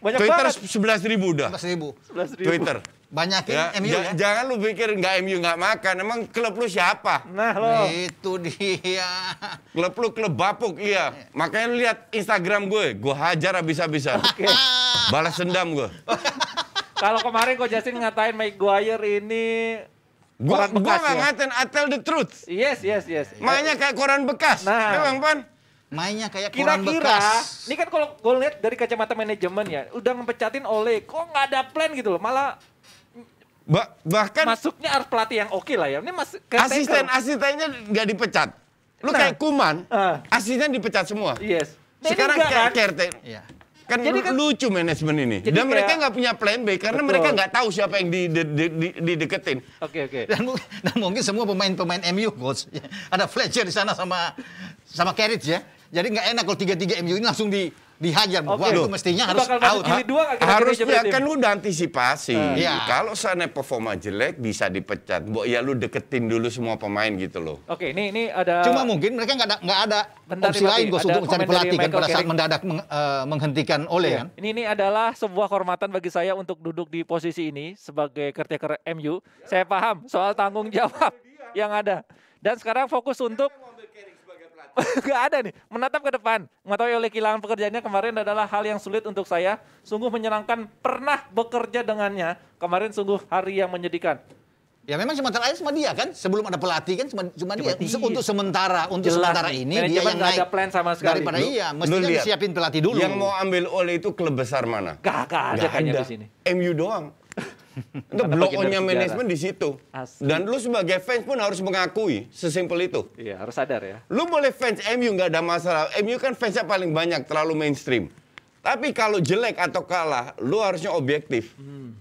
Banyak Twitter sebelas ribu udah. Sebelas ribu. ribu. Twitter. Banyakin ya, MU ya. Jangan lu pikir nggak MU nggak makan. Emang klub lu siapa? Nah lo. Itu dia. Klub lu klub bapuk iya. Makanya lu lihat Instagram gue. Gue hajar bisa-bisa. Okay. Balas dendam gue. Kalau kemarin kok Justin ngatain Mike Guire ini Gua, koran bekas gua ya? ngatain I tell the truth. Yes, yes, yes. Mainnya kayak koran bekas. Nah. Memang, iya Pan? Mainnya kayak Kira -kira, koran bekas. Ini kan kalau gue lihat dari kacamata manajemen ya, udah ngepecatin oleh kok nggak ada plan gitu loh, malah Ba bahkan masuknya harus pelatih yang oke okay lah ya. Ini mas asisten asistennya nggak dipecat. Lu nah. kayak kuman, uh. asisten dipecat semua. Yes. Nah, Sekarang kayak kan? Iya. Kan, jadi kan lucu manajemen ini. Dan kayak, mereka nggak punya plan B karena betul. mereka nggak tahu siapa yang di, dideketin. Oke, oke. Dan, dan mungkin semua pemain-pemain MU coach. Ada Fletcher di sana sama sama Carriage ya. Jadi nggak enak kalau tiga-tiga MU ini langsung di dihajar okay. gua itu mestinya harus out out. Dua, Harusnya kan lu udah antisipasi. Uh, ya. Kalau sana performa jelek bisa dipecat. Bo ya lu deketin dulu semua pemain gitu loh. Oke, okay, ini ini ada Cuma mungkin mereka nggak ada nggak ada Bentar, opsi lain Gus untuk mencari pelatih kan pada saat Kering. mendadak meng, uh, menghentikan oleh yeah. kan. Ini ini adalah sebuah kehormatan bagi saya untuk duduk di posisi ini sebagai caretaker MU. Saya paham soal tanggung jawab yang ada. Dan sekarang fokus untuk nggak ada nih, menatap ke depan, mengetahui ya, oleh kehilangan pekerjaannya kemarin adalah hal yang sulit untuk saya, sungguh menyenangkan pernah bekerja dengannya, kemarin sungguh hari yang menyedihkan. Ya memang sementara aja sama dia kan, sebelum ada pelatih kan cuma, cuma dia. dia. Untuk sementara, untuk Jelas. sementara ini Manajemen dia yang naik. ada plan sama sekali. Daripada iya, mesti disiapin siapin pelatih dulu. Yang mau ambil oleh itu klub besar mana? Gak, gak ada gak ada. di sini. MU doang. itu blokonya manajemen di situ. Asli. Dan lu sebagai fans pun harus mengakui sesimpel itu. Iya, harus sadar ya. Lu boleh fans MU nggak ada masalah. MU kan fansnya paling banyak, terlalu mainstream. Tapi kalau jelek atau kalah, lu harusnya objektif. Hmm.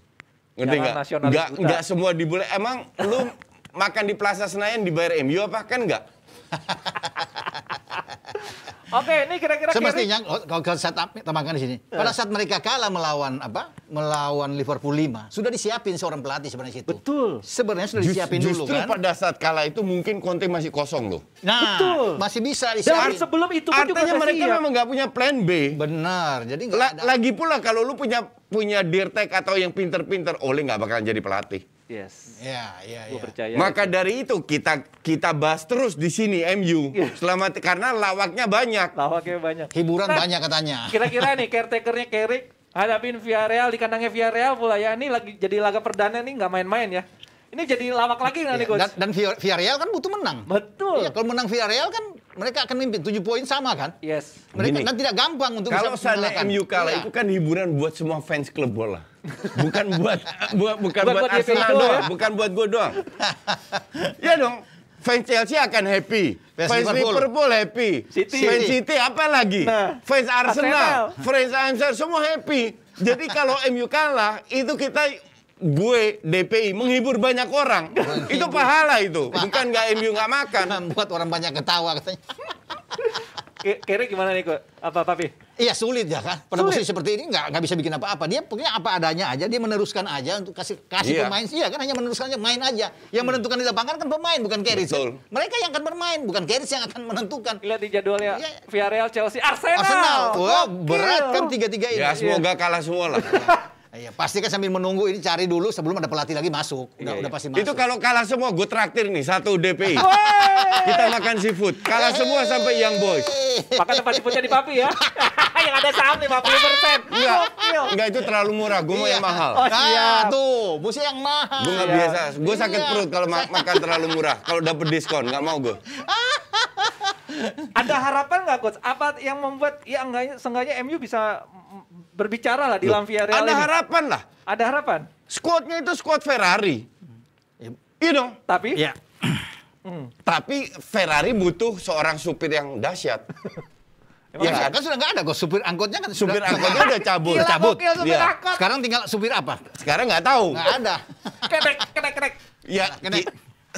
Ngerti nggak? Nggak semua dibully. Emang lu makan di Plaza Senayan dibayar MU apa kan nggak? Oke, ini kira-kira semestinya kalau kira... saya oh, tambahkan di sini. Eh. Pada saat mereka kalah melawan apa? Melawan Liverpool 5, sudah disiapin seorang pelatih sebenarnya itu. Betul. Sebenarnya sudah disiapin dulu kan. Justru pada saat kalah itu mungkin Conte masih kosong loh. Nah, Betul. masih bisa disiapin. Dan sebelum itu kan Artinya juga mereka siap. memang nggak punya plan B. Benar. Jadi La, lagi pula kalau lu punya punya dirtek atau yang pinter-pinter, Oleh nggak bakalan jadi pelatih. Yes. Ya, ya, ya. percaya. Maka itu. dari itu kita kita bahas terus di sini MU. Yeah. Selamat karena lawaknya banyak. Lawaknya banyak. Hiburan nah, banyak katanya. Kira-kira nih caretakernya Kerik hadapin Villarreal di kandangnya Villarreal pula ya. Ini lagi jadi laga perdana nih nggak main-main ya. Ini jadi lawak lagi nanti ya, coach? Dan, dan Villarreal kan butuh menang. Betul. Iya, kalau menang Villarreal kan mereka akan mimpin. tujuh poin sama kan? Yes. Mereka Gini, kan tidak gampang untuk kalau bisa Kalau MU kalah iya. itu kan hiburan buat semua fans klub bola. Bukan buat bu, bukan buat, buat, buat Arsenal doang, ya? bukan buat gue doang. ya dong. Fans Chelsea akan happy, fans, fans Liverpool. Liverpool happy, City. fans City apa lagi, nah, fans Arsenal, Arsenal. fans Arsenal semua happy. Jadi kalau MU kalah itu kita gue DPI menghibur banyak orang. Menghibur. Itu pahala itu. Bukan nggak MU nggak makan. Membuat orang banyak ketawa katanya. Kira gimana nih kok? Apa Papi? Iya sulit ya kan. Pada sulit. posisi seperti ini nggak nggak bisa bikin apa-apa. Dia punya apa adanya aja. Dia meneruskan aja untuk kasih kasih iya. pemain. Iya kan hanya meneruskan aja main aja. Yang hmm. menentukan di lapangan kan pemain bukan Keris. Kan? Mereka yang akan bermain bukan Keris yang akan menentukan. Lihat di jadwalnya. Ya. Villarreal, Chelsea, Arsenal. Arsenal. Wah berat kan tiga tiga ini. Ya semoga kalah semua lah. Iya, pasti kan sambil menunggu ini cari dulu sebelum ada pelatih lagi masuk. Udah, iya, udah iya. pasti masuk. Itu kalau kalah semua gue traktir nih satu DPI. Kita makan seafood. Kalah semua sampai yang boys. Makan tempat seafoodnya di Papi ya. yang ada saham lima puluh persen. Enggak, enggak itu terlalu murah. Gue mau yang iya. mahal. Oh, siap. Nah, tuh, busi yang mahal. Gue nggak biasa. Iya. Gue sakit perut kalau ma makan terlalu murah. Kalau dapet diskon, nggak mau gue. Ada harapan nggak coach? Apa yang membuat ya enggaknya, seenggaknya MU bisa berbicara lah di Lampiareal Ada harapan lah. Ada harapan. Squadnya itu squad Ferrari. You iya know. Tapi? Ya. Tapi Ferrari butuh seorang supir yang dahsyat. Ya, ya, kan? sudah nggak ada kok supir angkotnya kan supir sudah, angkotnya udah cabut, Gila, cabut. supir ya. angkot. Sekarang tinggal supir apa? Sekarang nggak tahu. Nggak ada. kenek, kenek, kenek. Ya, kenek.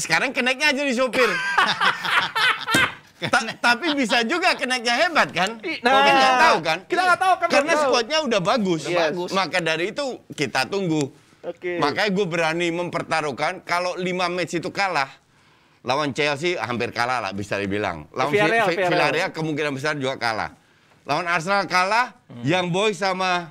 sekarang keneknya aja di supir. Ta tapi bisa juga kenaiknya hebat kan? Nah, kita nggak tahu kan? Kita nggak tahu kan? Karena squadnya udah bagus. Yes. Iya. bagus. Maka dari itu kita tunggu. Okay. Makanya gue berani mempertaruhkan kalau 5 match itu kalah, lawan Chelsea hampir kalah lah bisa dibilang. Lawan Villarreal, Villarreal kemungkinan besar juga kalah. Lawan Arsenal kalah, hmm. yang boy sama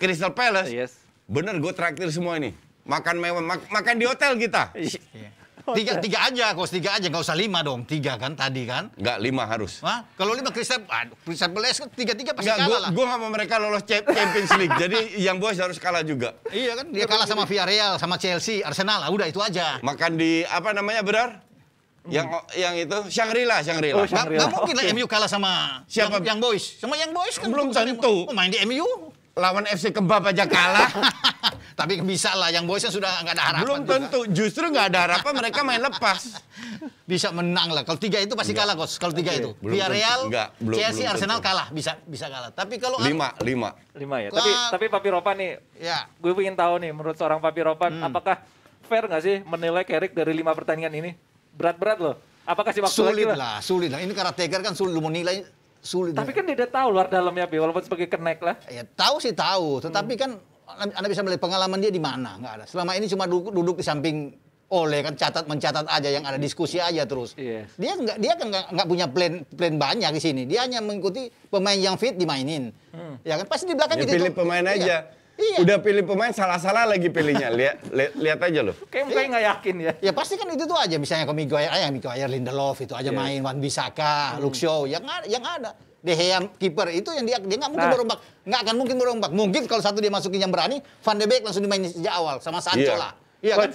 Crystal Palace. Yes. Bener gue traktir semua ini. Makan mewah, mak makan di hotel kita. Yeah. Iya. Tiga, tiga aja, kos Tiga aja. Nggak usah lima dong. Tiga kan tadi kan? Nggak, lima harus. Hah? Kalau lima Kristen, aduh, Kristen Beles kan tiga-tiga pasti Nggak, kalah lah. Gue sama mereka lolos Champions League. jadi yang boys harus kalah juga. Iya kan? Dia kalah sama Villarreal, sama Chelsea, Arsenal. Lah, udah itu aja. Makan di, apa namanya, benar yang yang itu Shangri-La Shangri-La. Oh, Shangri gak, gak mungkin lah MU kalah sama siapa yang, yang Boys. Sama yang Boys kan belum tentu. Oh, main di MU lawan FC Kebab aja kalah. Tapi bisa lah, yang boysnya kan sudah nggak ada harapan. Belum tentu, justru nggak ada harapan mereka main lepas. bisa menang lah. Kalau tiga itu pasti kalah, kos Kalau tiga okay. itu, real Chelsea, belum Arsenal tentu. kalah, bisa bisa kalah. Tapi kalau lima, lima, lima ya. Kalo, tapi tapi Papi Ropan nih, ya. gue ingin tahu nih, menurut seorang Papi Ropan, hmm. apakah fair nggak sih menilai Carrick dari lima pertandingan ini? Berat-berat loh. apakah kasih waktu sulit lagi lah? lah? Sulit lah, ini karena Tegar kan sulit menilai sulit. Tapi kan dia tahu luar dalamnya, Bi, walaupun sebagai kenek lah. Ya tahu sih tahu, hmm. tetapi hmm. kan anda bisa melihat pengalaman dia di mana? Nggak ada. Selama ini cuma duduk, duduk di samping oleh kan catat mencatat aja yang ada diskusi aja terus. Yes. Dia nggak dia kan nggak punya plan plan banyak di sini. Dia hanya mengikuti pemain yang fit dimainin. Hmm. Ya kan pasti di belakang ya, gitu. Pilih pemain itu, iya. aja. Iya. Udah pilih pemain salah-salah lagi pilihnya. Lihat lihat, aja loh. Kayak mukanya nggak yakin ya. Ya pasti kan itu tuh aja misalnya ke Miguel ayah Miguel Lindelof itu aja yeah. main Wan Bisaka, hmm. Luxio yang ya ada, yang ada. De Gea kiper itu yang dia dia nggak mungkin nah. berombak, nggak akan mungkin berombak. Mungkin kalau satu dia masukin yang berani, Van de Beek langsung dimainin sejak awal sama Sancho yeah. lah. Iya kan?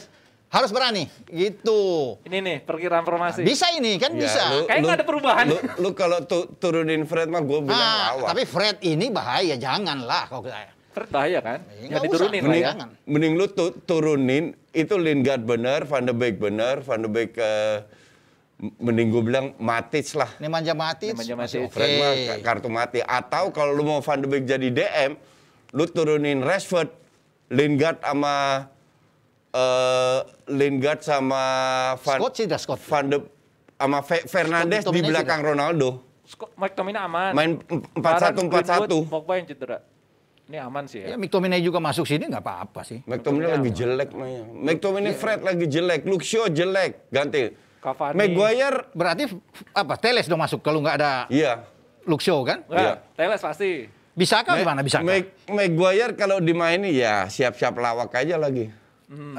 Harus berani, gitu. Ini nih perkiraan formasi. Bisa ini kan ya, bisa. Lu, Kayaknya nggak ada perubahan. Lu, lu kalau tu, turunin Fred mah gue bilang nah, awal. Tapi Fred ini bahaya, janganlah kalau saya. Fred bahaya kan? Iya, gak diturunin mending, lah ya. Mending lu tu, turunin itu Lingard benar Van de Beek bener, Van de Beek uh, mending gue bilang mati lah. Nemanja Matic. mati. Matic. Okay. kartu mati. Atau kalau lu mau Van de Beek jadi DM, lu turunin Rashford, Lingard sama uh, Lingard sama Van Scott sih dah Scott. Van de sama Fe, Fernandes Scott di belakang juga. Ronaldo. Scott McTominay aman. Main 4-1 4-1. Pogba yang cedera. Ini aman sih ya. Ya McTominay juga masuk sini nggak apa-apa sih. McTominay, McTominay lagi jelek ya. McTominay iya. yeah. Fred lagi jelek, Luxio jelek, ganti. Cavani. Maguire berarti apa? Teles dong masuk kalau nggak ada Iya. Luxio kan? Iya. Teles pasti. bisa kan gimana bisa Maguire kalau dimaini ya siap-siap lawak aja lagi. Hmm.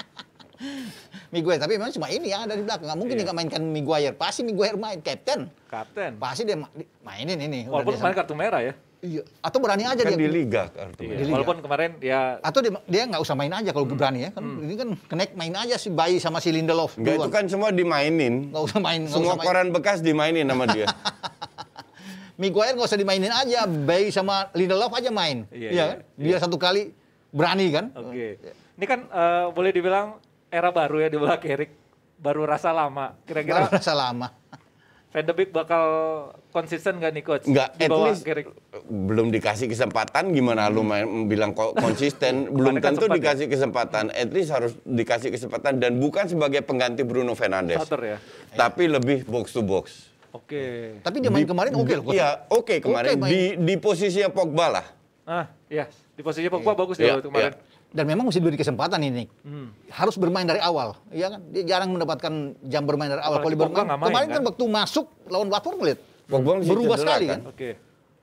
Miguel tapi memang cuma ini yang ada di belakang. nggak mungkin yeah. dia mainkan Miguel. Pasti Miguel main kapten. Kapten. Pasti dia mainin ini. Walaupun main kartu merah ya. Iya. Atau berani aja kan dia. di liga artinya. Iya, di Liga. Walaupun kemarin ya atau dia dia nggak usah main aja kalau hmm. berani ya. Kan hmm. ini kan kenek main aja si Bayi sama si Lindelof. Enggak, itu kan semua dimainin. Nggak usah main. Semua usah koran main. bekas dimainin sama dia. Miguel gak usah dimainin aja, Bayi sama Lindelof aja main. Iya, iya, iya kan? iya. Dia satu kali berani kan. Oke. Okay. Ini kan uh, boleh dibilang era baru ya di bola Erik, Baru rasa lama. Kira-kira baru rasa lama Van de Beek bakal konsisten gak nih coach? Enggak, at least belum dikasih kesempatan gimana lu main bilang konsisten belum kan tentu kan dikasih kesempatan. At least harus dikasih kesempatan dan bukan sebagai pengganti Bruno Fernandes. Sater ya. Tapi ya. lebih box to box. Oke. Okay. Tapi dia main di, kemarin oke okay loh. Iya, oke okay kemarin okay, di di posisinya Pogba lah. Ah, iya. Di posisinya Pogba yeah. bagus yeah, dia waktu iya, kemarin. Yeah dan memang mesti diberi kesempatan ini hmm. harus bermain dari awal ya kan dia jarang mendapatkan jam bermain dari awal kalau bermain kemarin kan? kan waktu masuk lawan Watford melihat Pogba berubah sekali kan, kan? Okay.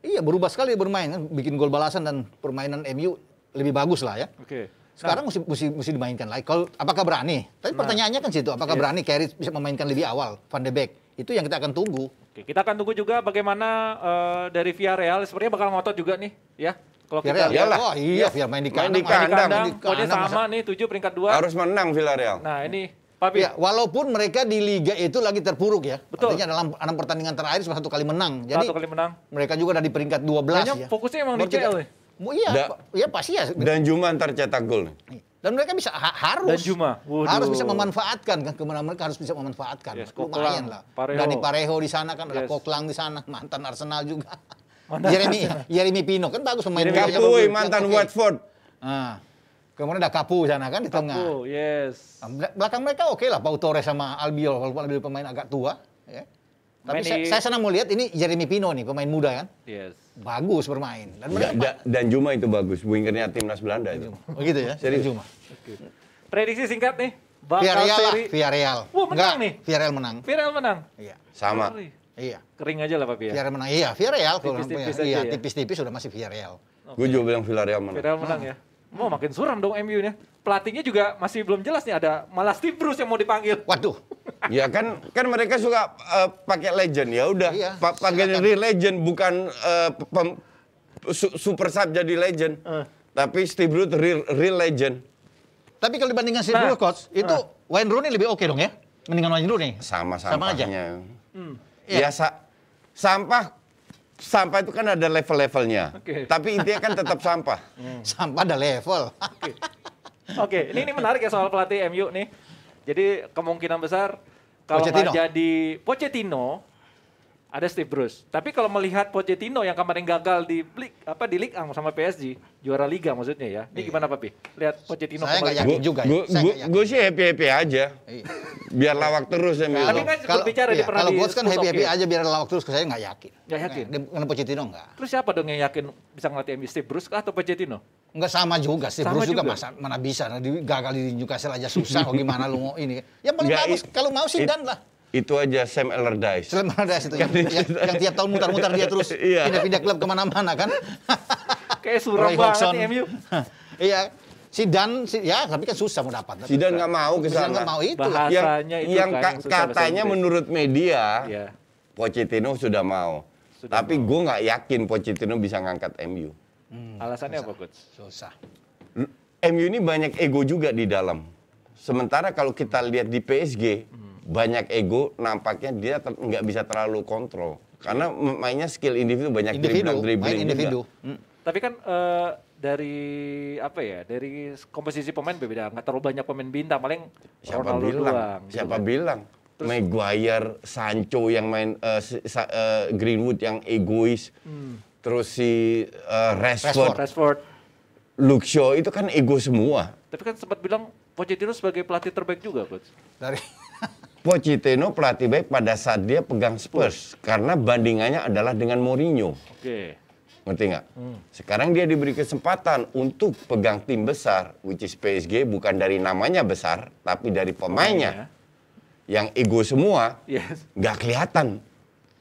iya berubah sekali bermain kan bikin gol balasan dan permainan MU lebih bagus lah ya okay. sekarang nah. mesti, mesti mesti dimainkan lagi kalau apakah berani tapi nah. pertanyaannya kan situ apakah yeah. berani Carey bisa memainkan lebih awal Van de Beek itu yang kita akan tunggu Oke, kita akan tunggu juga bagaimana uh, dari Real, sepertinya bakal ngotot juga nih ya kalau Villarreal, ya, kita iyalah. Wah, iya, biar main di kandang. Main di kandang, main di kandang. Poinnya sama masa. nih, 7 peringkat 2. Harus menang Villarreal. Nah, ini Papi. Ya, walaupun mereka di liga itu lagi terpuruk ya. Betul. Artinya dalam enam pertandingan terakhir cuma satu kali menang. Jadi satu kali menang. Mereka juga ada di peringkat 12 Hanya ya. fokusnya emang Berarti di CL ya. iya, da, ya pasti ya. Dan Juma ntar cetak gol. Iya. Dan mereka bisa ha, harus dan Juma. Waduh. harus bisa memanfaatkan kan kemana mereka harus bisa memanfaatkan. Yes, Lumayan lah. Pareho. Parejo di di sana kan yes. ada Koklang di sana mantan Arsenal juga. Mantan Jeremy, Arsenal. Jeremy Pino kan bagus pemain Kapu mantan Watford. Nah. Kemudian ada Kapu sana kan di Kapu, tengah. yes. Nah, belakang mereka oke okay lah, Pau Torres sama Albiol, walaupun Albiol pemain agak tua. Ya. Tapi saya, saya senang mau lihat ini Jeremy Pino nih, pemain muda kan. Yes. Bagus bermain. Dan, ya, da, dan Juma itu bagus, wingernya timnas Belanda itu. Oh gitu ya, Jadi Juma. Okay. Prediksi singkat nih. Bakal Villarreal Wah, menang Enggak, nih. Villarreal menang. Villarreal menang. Iya. Sama. Iya. Kering aja lah Pak Pia. Villarreal menang. Iya, Villarreal kalau tipis, tipis Iya, ya? tipis-tipis sudah masih Villarreal. Okay. Gue juga bilang Villarreal menang. Villarreal menang ya. Mau oh, makin suram dong MU-nya. Pelatihnya juga masih belum jelas nih ada malah Steve Bruce yang mau dipanggil. Waduh. ya kan kan mereka suka uh, pakai legend ya udah. Iya, pa pakai legend bukan uh, pem, su super sub jadi legend. Uh. Tapi Steve Bruce real, real legend. Tapi kalau dibandingkan Steve nah, Bruce coach, itu uh. Wayne Rooney lebih oke okay dong ya? Mendingan Wayne Rooney. Sama-sama. Sama aja. Hmm ya sa sampah sampah itu kan ada level-levelnya. Okay. Tapi intinya kan tetap sampah. Hmm. Sampah ada level. Oke, okay. okay. ini, ini menarik ya soal pelatih MU nih. Jadi kemungkinan besar kalau nggak jadi Pochettino, ada Steve Bruce. Tapi kalau melihat Pochettino yang kemarin gagal di Blik, apa di Liga sama PSG, juara liga maksudnya ya. Ini iya. gimana Papi? Lihat Pochettino Saya nggak yakin juga ya. Gue sih happy-happy aja. Iya. biar lawak terus ya Milo. Tapi kan kalau, bicara iya, di pernah Kalau gue kan happy-happy okay. aja biar lawak terus, saya nggak yakin. Nggak yakin? Dengan Pochettino nggak. Terus siapa dong yang yakin bisa ngelatih MU? Steve Bruce atau Pochettino? Nggak sama juga, Steve Bruce juga, juga masa, mana bisa. Gagal di Newcastle aja susah, kok gimana lu ini. Yang paling bagus, kalau mau sih Dan lah itu aja Sam Allardyce. Sam Allardyce itu ya. kan yang, yang, tiap tahun mutar-mutar dia terus iya. pindah-pindah klub kemana-mana kan. Kayak suram Roy banget MU. iya. Si Dan, si, ya tapi kan susah mau dapat. Si Dan nggak mau ke sana. nggak mau itu. Bahasanya yang, itu yang kan, ka katanya menurut media, ya. Pochettino sudah mau. Sudah tapi gue nggak yakin Pochettino bisa ngangkat MU. Hmm, Alasannya susah. apa coach? Susah. MU ini banyak ego juga di dalam. Sementara kalau kita lihat di PSG, hmm banyak ego nampaknya dia nggak bisa terlalu kontrol karena mainnya skill individu banyak individu, dribbling main individu. Hmm. Tapi kan uh, dari apa ya dari komposisi pemain berbeda nggak terlalu banyak pemain bintang paling siapa Ronaldo bilang doang, gitu siapa gitu. bilang Terus, Sancho yang main uh, uh, Greenwood yang egois hmm. terus si uh, Rashford, Rashford. Rashford. itu kan ego semua tapi kan sempat bilang Pochettino sebagai pelatih terbaik juga coach dari Pochettino pelatih baik pada saat dia pegang Spurs hmm. karena bandingannya adalah dengan Mourinho. Oke. Okay. Ngerti nggak? Hmm. Sekarang dia diberi kesempatan untuk pegang tim besar, which is PSG bukan dari namanya besar, tapi dari pemainnya oh, yang ego semua, yes. nggak kelihatan.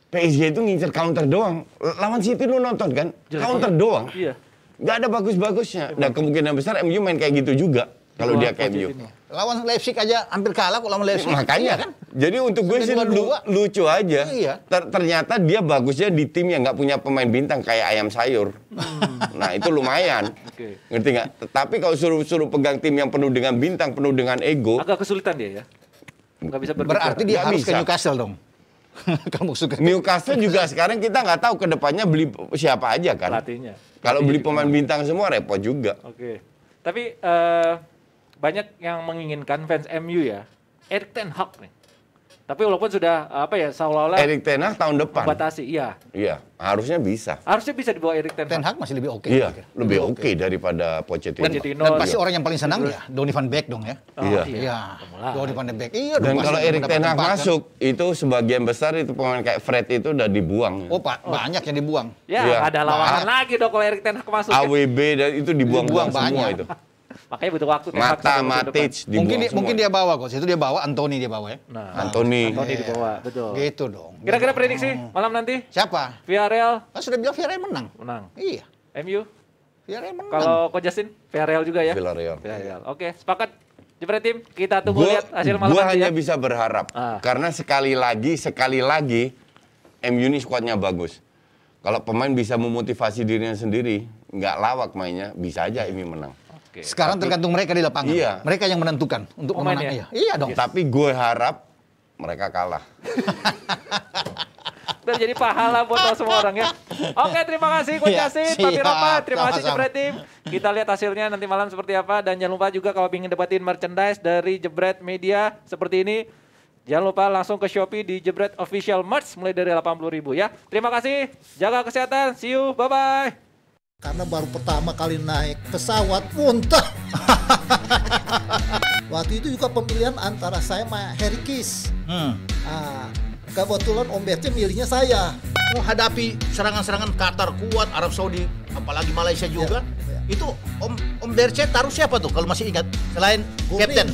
PSG itu ngincer counter doang. Lawan City lu nonton kan? Jelas, counter iya. doang. Iya. Nggak ada bagus-bagusnya. Dan nah, kemungkinan besar MU main kayak gitu juga kalau iya, dia kayak MU. Ini lawan Leipzig aja hampir kalah kok lawan Leipzig. Iya, makanya iya kan. Jadi untuk gue sih lu, lucu aja. Iya. Ter ternyata dia bagusnya di tim yang nggak punya pemain bintang kayak ayam sayur. Hmm. nah itu lumayan. Okay. Ngerti nggak? Tapi kalau suruh suruh pegang tim yang penuh dengan bintang, penuh dengan ego. Agak kesulitan dia ya. Gak bisa berbicara. Berarti dia gak harus bisa. ke Newcastle dong. Kamu suka Newcastle juga sekarang kita nggak tahu kedepannya beli siapa aja kan. Pelatihnya. Kalau beli iya. pemain bintang semua repot juga. Oke. Okay. Tapi uh, banyak yang menginginkan fans MU ya Erik Ten Hag nih. Tapi walaupun sudah apa ya seolah-olah Erik Ten Hag tahun depan. Batasi, iya. Iya, harusnya bisa. Harusnya bisa dibawa Erik Ten Hag. Ten Hag masih lebih oke. Okay, iya, lebih, lebih oke okay, okay. daripada Pochettino. Dan, Pochettino. dan pasti iya. orang yang paling senang ya Donny van Beek dong ya. Oh, iya. Iya. iya. Donny van Beek. Iya Dan kalau Erik Ten Hag kan. masuk kan? itu sebagian besar itu pemain kayak Fred itu udah dibuang. Oh, Pak, oh. banyak yang dibuang. Ya, ya. ada lawan lagi dong kalau Erik Ten Hag masuk. AWB dan itu dibuang-buang semua itu. Makanya butuh waktu. Mata Matic mungkin dia, mungkin dia bawa kok. Itu dia bawa Anthony dia bawa ya. Nah, Anthony. Anthony yeah. dibawa, iya. betul. Gitu dong. Kira-kira gitu prediksi malam nanti? Siapa? Villarreal. Ah, sudah bilang Villarreal menang. Menang. Iya. MU? Villarreal menang. Kalau kau Justin, Villarreal juga ya? Villarreal. Villarreal. Oke, okay, sepakat. Jepret tim, kita tunggu gua, lihat hasil malam gua nanti. Ya. hanya ya. bisa berharap. Ah. Karena sekali lagi, sekali lagi, MU ini skuadnya bagus. Kalau pemain bisa memotivasi dirinya sendiri, nggak lawak mainnya, bisa aja ini menang. Okay. Sekarang tapi, tergantung mereka di lapangan. Iya. Mereka yang menentukan untuk oh, Ya? Iya dong. Yes. Tapi gue harap mereka kalah. Terjadi jadi pahala buat semua orang ya. Oke, terima kasih Coach ya, Yasin, Papi terima kasih Jebret Tim. Kita lihat hasilnya nanti malam seperti apa. Dan jangan lupa juga kalau ingin debatin merchandise dari Jebret Media seperti ini. Jangan lupa langsung ke Shopee di Jebret Official Merch mulai dari rp80.000 ya. Terima kasih, jaga kesehatan, see you, bye-bye karena baru pertama kali naik pesawat muntah waktu itu juga pemilihan antara saya sama Harry Kiss hmm. ah, kebetulan Om Betnya milihnya saya menghadapi oh, serangan-serangan Qatar kuat Arab Saudi apalagi Malaysia juga ya, ya. itu Om Om Berce taruh siapa tuh kalau masih ingat selain Captain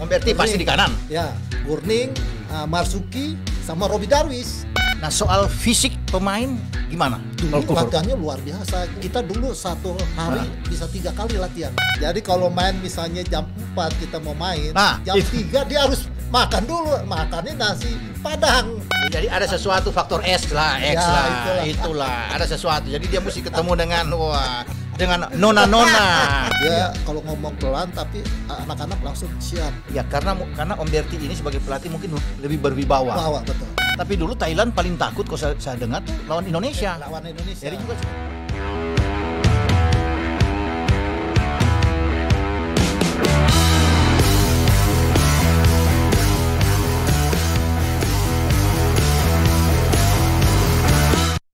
Om Berce pasti di kanan ya Gurning uh, ah, Marsuki sama Robi Darwis Nah soal fisik pemain gimana? Dulu latihannya luar biasa. Kita dulu satu hari nah. bisa tiga kali latihan. Jadi kalau main misalnya jam 4 kita mau main, nah, jam tiga 3 dia harus makan dulu. Makannya nasi padang. Ya, jadi ada sesuatu faktor S lah, X ya, lah, itulah. itulah. Ada sesuatu. Jadi dia mesti ketemu dengan wah dengan nona-nona. Dia ya, iya. kalau ngomong pelan tapi anak-anak langsung siap. Ya karena karena Om Berti ini sebagai pelatih mungkin lebih berwibawa. Bawa, betul. Tapi dulu Thailand paling takut kalau saya, saya dengar tuh lawan Indonesia. Lawan Indonesia. Jadi juga